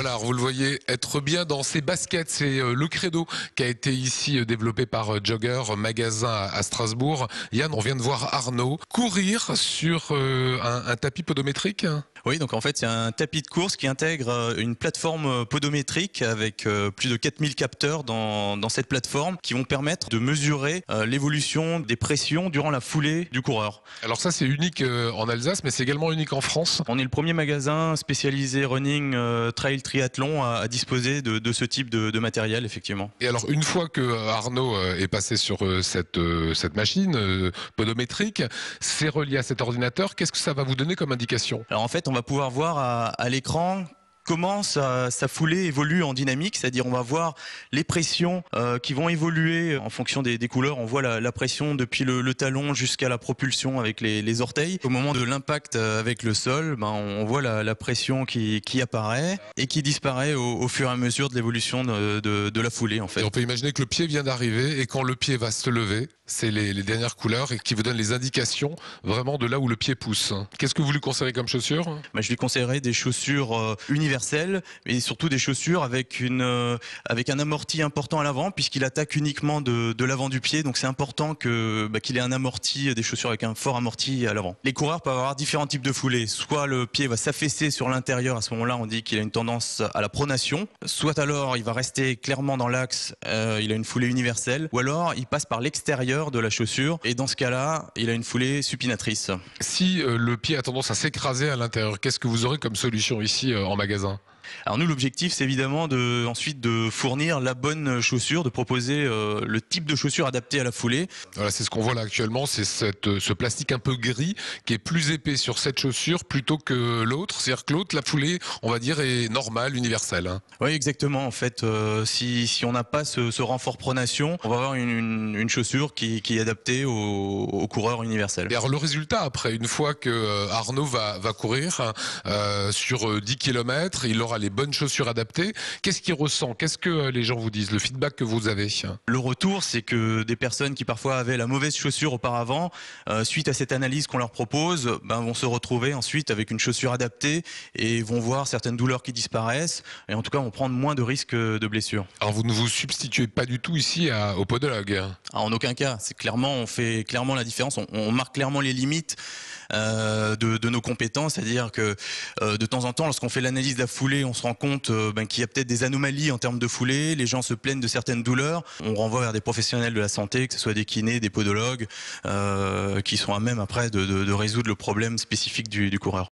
Voilà, vous le voyez, être bien dans ses baskets, c'est euh, le credo qui a été ici euh, développé par euh, Jogger, magasin à Strasbourg. Yann, on vient de voir Arnaud courir sur un tapis podométrique oui, donc en fait, c'est un tapis de course qui intègre euh, une plateforme euh, podométrique avec euh, plus de 4000 capteurs dans, cette plateforme qui vont permettre de mesurer l'évolution des pressions durant la foulée du coureur. Alors ça, c'est unique en Alsace, mais c'est également unique en France. On est le premier magasin spécialisé running, trail, triathlon à, disposer de, ce type de, matériel, effectivement. Et alors, une fois que Arnaud est passé sur cette, cette machine podométrique, c'est relié à cet ordinateur, qu'est-ce que ça va vous donner comme indication Alors en fait, on va pouvoir voir à, l'écran comment sa, foulée évolue en dynamique, c'est-à-dire on va voir les pressions euh, qui vont évoluer en fonction des, couleurs. On voit la, pression depuis le, talon jusqu'à la propulsion avec les, orteils. Au moment de l'impact euh, avec le sol, ben, on voit la, pression qui, apparaît et qui disparaît au, fur et à mesure de l'évolution de, la foulée. on peut imaginer que le pied vient d'arriver et quand le pied va se lever, c'est les, dernières couleurs et qui vous donnent les indications vraiment de là où le pied pousse. Qu'est-ce que vous lui conseillez comme chaussures bah, Je lui conseillerais des chaussures euh, universelles et surtout des chaussures avec, une, euh, avec un amorti important à l'avant puisqu'il attaque uniquement de, de l'avant du pied. Donc c'est important bah, qu'il ait un amorti, des chaussures avec un fort amorti à l'avant. Les coureurs peuvent avoir différents types de foulées. Soit le pied va s'affaisser sur l'intérieur, à ce moment-là on dit qu'il a une tendance à la pronation. Soit alors il va rester clairement dans l'axe, euh, il a une foulée universelle. Ou alors il passe par l'extérieur de la chaussure. Et dans ce cas-là, il a une foulée supinatrice. Si euh, le pied a tendance à s'écraser à l'intérieur, qu'est-ce que vous aurez comme solution ici euh, en magasin alors nous, l'objectif, c'est évidemment de ensuite de fournir la bonne chaussure, de proposer euh, le type de chaussure adapté à la foulée. Voilà, c'est ce qu'on voit là actuellement, c'est euh, ce plastique un peu gris qui est plus épais sur cette chaussure plutôt que l'autre. C'est-à-dire que l'autre, la foulée, on va dire, est normale, universelle. Hein. Oui, exactement. En fait, euh, si, on n'a pas ce, renfort pronation, on va avoir une, chaussure qui, est adaptée au, coureurs coureur universel. Et alors le résultat, après, une fois que Arnaud va, va courir hein, sur 10 km, il aura les bonnes chaussures adaptées. Qu'est-ce qu'il ressent Qu'est-ce que euh, les gens vous disent Le feedback que vous avez Le retour, c'est que des personnes qui parfois avaient la mauvaise chaussure auparavant, euh, suite à cette analyse qu'on leur propose, ben, vont se retrouver ensuite avec une chaussure adaptée et vont voir certaines douleurs qui disparaissent. Et en tout cas, vont prendre moins de risques euh, de blessures. Alors, vous ne vous substituez pas du tout ici au podologue ah, En aucun cas. C'est clairement, on fait clairement la différence. on marque clairement les limites. Euh, de, nos compétences, c'est-à-dire que euh, de temps en temps, lorsqu'on fait l'analyse de la foulée, on se rend compte euh, ben, qu'il y a peut-être des anomalies en termes de foulée, les gens se plaignent de certaines douleurs, on renvoie vers des professionnels de la santé, que ce soit des kinés, des podologues, qui sont à même après de, résoudre le problème spécifique du coureur.